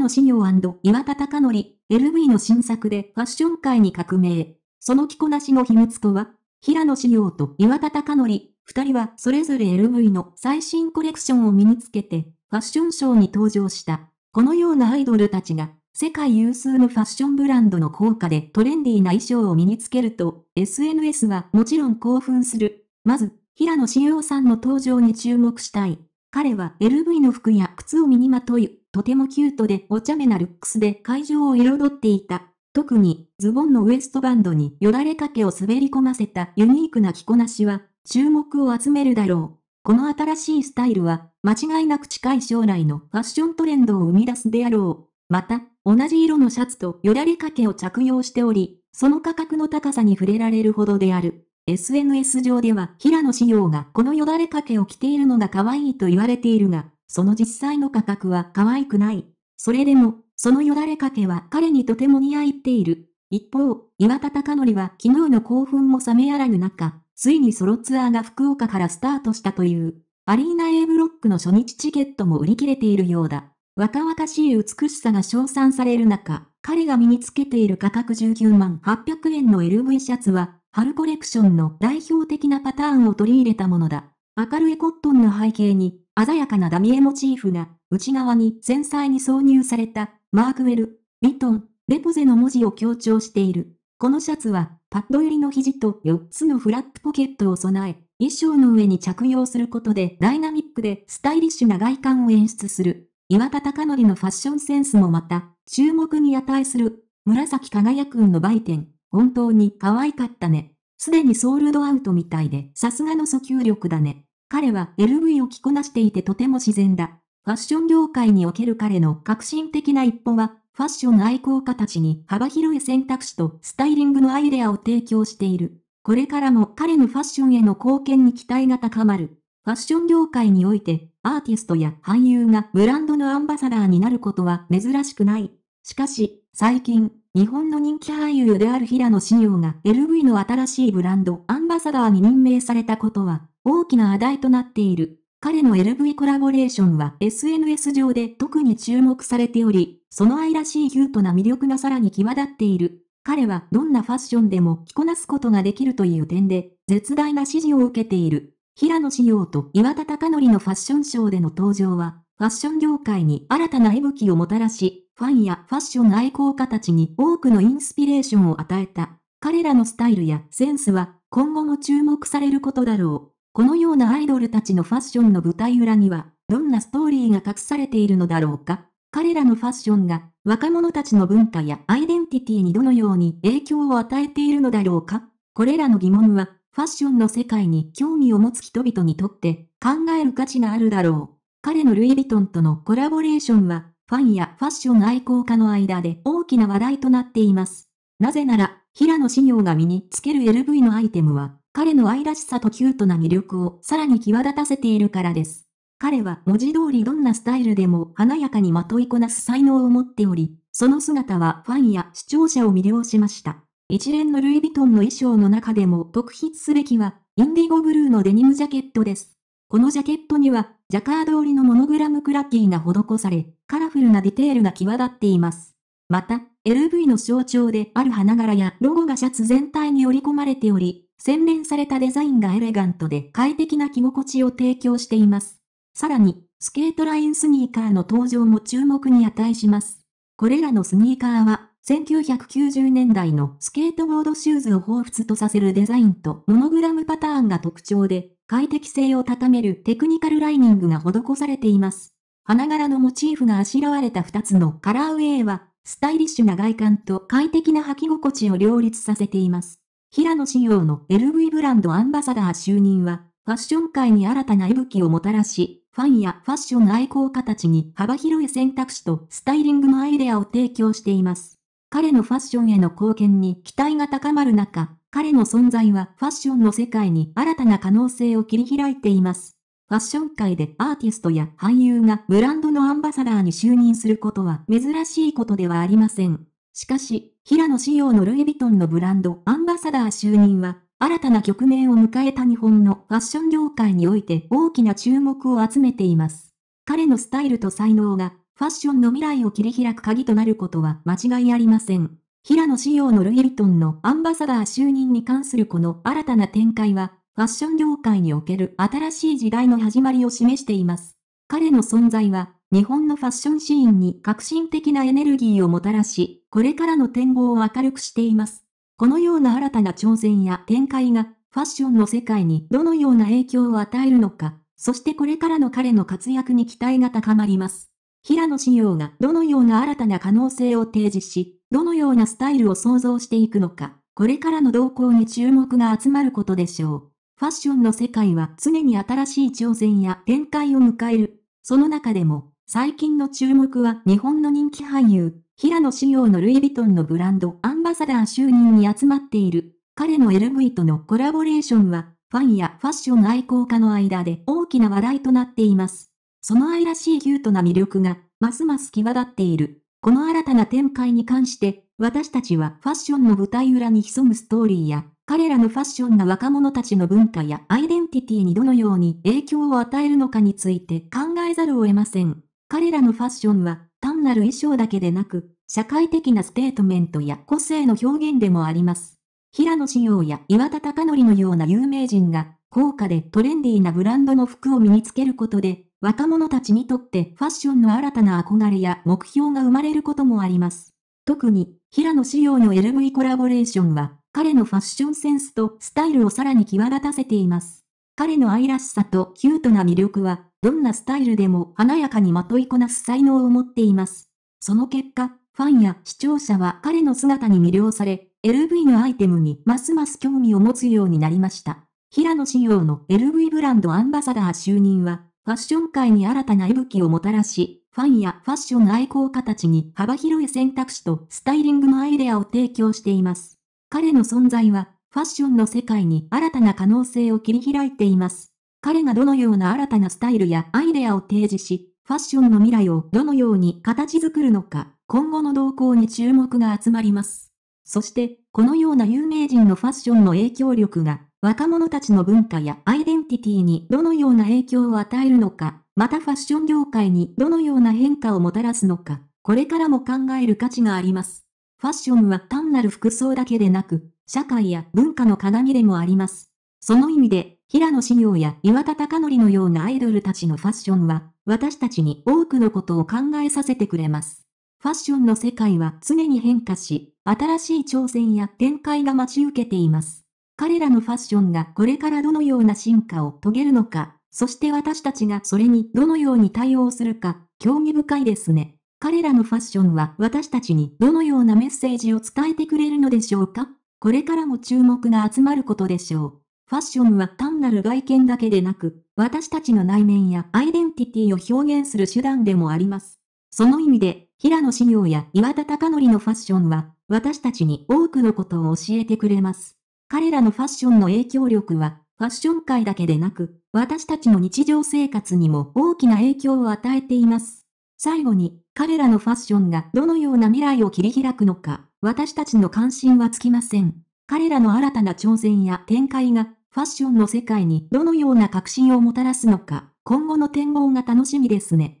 野紫耀岩田隆則、LV の新作でファッション界に革命。その着こなしの秘密とは平野紫耀と岩田隆則、二人はそれぞれ LV の最新コレクションを身につけて、ファッションショーに登場した。このようなアイドルたちが、世界有数のファッションブランドの効果でトレンディーな衣装を身につけると、SNS はもちろん興奮する。まず、平野紫耀さんの登場に注目したい。彼は LV の服や靴を身にまとい、とてもキュートでお茶目なルックスで会場を彩っていた。特に、ズボンのウエストバンドによだれかけを滑り込ませたユニークな着こなしは、注目を集めるだろう。この新しいスタイルは、間違いなく近い将来のファッショントレンドを生み出すであろう。また、同じ色のシャツとよだれかけを着用しており、その価格の高さに触れられるほどである。SNS 上では平野紫耀がこのよだれかけを着ているのが可愛いと言われているが、その実際の価格は可愛くない。それでも、そのよだれかけは彼にとても似合っている。一方、岩田貴則は昨日の興奮も冷めやらぬ中、ついにソロツアーが福岡からスタートしたという、アリーナ A ブロックの初日チケットも売り切れているようだ。若々しい美しさが称賛される中、彼が身につけている価格19万800円の LV シャツは春コレクションの代表的なパターンを取り入れたものだ。明るいコットンの背景に、鮮やかなダミエモチーフが、内側に繊細に挿入された、マークウェル、ィトン、レポゼの文字を強調している。このシャツは、パッド入りの肘と4つのフラップポケットを備え、衣装の上に着用することでダイナミックでスタイリッシュな外観を演出する。岩田隆則のファッションセンスもまた、注目に値する。紫輝くんの売店。本当に可愛かったね。すでにソールドアウトみたいで、さすがの訴求力だね。彼は LV を着こなしていてとても自然だ。ファッション業界における彼の革新的な一歩は、ファッション愛好家たちに幅広い選択肢とスタイリングのアイデアを提供している。これからも彼のファッションへの貢献に期待が高まる。ファッション業界において、アーティストや俳優がブランドのアンバサダーになることは珍しくない。しかし、最近、日本の人気俳優である平野紫耀が LV の新しいブランドアンバサダーに任命されたことは大きな話題となっている。彼の LV コラボレーションは SNS 上で特に注目されており、その愛らしいキュートな魅力がさらに際立っている。彼はどんなファッションでも着こなすことができるという点で、絶大な支持を受けている。平野紫耀と岩田貴則のファッションショーでの登場は、ファッション業界に新たな息吹をもたらし、ファンやファッション愛好家たちに多くのインスピレーションを与えた。彼らのスタイルやセンスは今後も注目されることだろう。このようなアイドルたちのファッションの舞台裏には、どんなストーリーが隠されているのだろうか。彼らのファッションが若者たちの文化やアイデンティティにどのように影響を与えているのだろうか。これらの疑問は、ファッションの世界に興味を持つ人々にとって考える価値があるだろう。彼のルイ・ヴィトンとのコラボレーションはファンやファッション愛好家の間で大きな話題となっています。なぜなら、平野紫耀が身につける LV のアイテムは、彼の愛らしさとキュートな魅力をさらに際立たせているからです。彼は文字通りどんなスタイルでも華やかにまといこなす才能を持っており、その姿はファンや視聴者を魅了しました。一連のルイ・ヴィトンの衣装の中でも特筆すべきは、インディゴブルーのデニムジャケットです。このジャケットには、ジャカード織りのモノグラムクラッキーが施され、カラフルなディテールが際立っています。また、LV の象徴である花柄やロゴがシャツ全体に織り込まれており、洗練されたデザインがエレガントで快適な着心地を提供しています。さらに、スケートラインスニーカーの登場も注目に値します。これらのスニーカーは1990年代のスケートボードシューズを彷彿とさせるデザインとモノグラムパターンが特徴で、快適性を高めるテクニカルライニングが施されています。花柄のモチーフがあしらわれた2つのカラーウェイは、スタイリッシュな外観と快適な履き心地を両立させています。平野仕様の LV ブランドアンバサダー就任は、ファッション界に新たな息吹をもたらし、ファンやファッション愛好家たちに幅広い選択肢とスタイリングのアイデアを提供しています。彼のファッションへの貢献に期待が高まる中、彼の存在はファッションの世界に新たな可能性を切り開いています。ファッション界でアーティストや俳優がブランドのアンバサダーに就任することは珍しいことではありません。しかし、平野紫耀のルイ・ヴィトンのブランドアンバサダー就任は、新たな局面を迎えた日本のファッション業界において大きな注目を集めています。彼のスタイルと才能がファッションの未来を切り開く鍵となることは間違いありません。平野紫耀のルイ・ヴィトンのアンバサダー就任に関するこの新たな展開は、ファッション業界における新しい時代の始まりを示しています。彼の存在は、日本のファッションシーンに革新的なエネルギーをもたらし、これからの展望を明るくしています。このような新たな挑戦や展開が、ファッションの世界にどのような影響を与えるのか、そしてこれからの彼の活躍に期待が高まります。平野紫耀がどのような新たな可能性を提示し、どのようなスタイルを創造していくのか、これからの動向に注目が集まることでしょう。ファッションの世界は常に新しい挑戦や展開を迎える。その中でも、最近の注目は日本の人気俳優、平野紫耀のルイ・ヴィトンのブランドアンバサダー就任に集まっている。彼の LV とのコラボレーションは、ファンやファッション愛好家の間で大きな話題となっています。その愛らしいキュートな魅力が、ますます際立っている。この新たな展開に関して、私たちはファッションの舞台裏に潜むストーリーや、彼らのファッションが若者たちの文化やアイデンティティにどのように影響を与えるのかについて考えざるを得ません。彼らのファッションは単なる衣装だけでなく、社会的なステートメントや個性の表現でもあります。平野紫耀や岩田隆則のような有名人が、高価でトレンディーなブランドの服を身につけることで、若者たちにとってファッションの新たな憧れや目標が生まれることもあります。特に、平野紫耀の LV コラボレーションは、彼のファッションセンスとスタイルをさらに際立たせています。彼の愛らしさとキュートな魅力は、どんなスタイルでも華やかにまといこなす才能を持っています。その結果、ファンや視聴者は彼の姿に魅了され、LV のアイテムにますます興味を持つようになりました。平野紫耀の LV ブランドアンバサダー就任は、ファッション界に新たな息吹をもたらし、ファンやファッション愛好家たちに幅広い選択肢とスタイリングのアイデアを提供しています。彼の存在は、ファッションの世界に新たな可能性を切り開いています。彼がどのような新たなスタイルやアイデアを提示し、ファッションの未来をどのように形作るのか、今後の動向に注目が集まります。そして、このような有名人のファッションの影響力が、若者たちの文化やアイティティにどのような影響を与えるのか、またファッション業界にどのような変化をもたらすのか、これからも考える価値があります。ファッションは単なる服装だけでなく、社会や文化の鏡でもあります。その意味で、平野紫耀や岩田貴則のようなアイドルたちのファッションは、私たちに多くのことを考えさせてくれます。ファッションの世界は常に変化し、新しい挑戦や展開が待ち受けています。彼らのファッションがこれからどのような進化を遂げるのか、そして私たちがそれにどのように対応するか、興味深いですね。彼らのファッションは私たちにどのようなメッセージを伝えてくれるのでしょうかこれからも注目が集まることでしょう。ファッションは単なる外見だけでなく、私たちの内面やアイデンティティを表現する手段でもあります。その意味で、平野紫耀や岩田隆則のファッションは、私たちに多くのことを教えてくれます。彼らのファッションの影響力は、ファッション界だけでなく、私たちの日常生活にも大きな影響を与えています。最後に、彼らのファッションがどのような未来を切り開くのか、私たちの関心はつきません。彼らの新たな挑戦や展開が、ファッションの世界にどのような革新をもたらすのか、今後の展望が楽しみですね。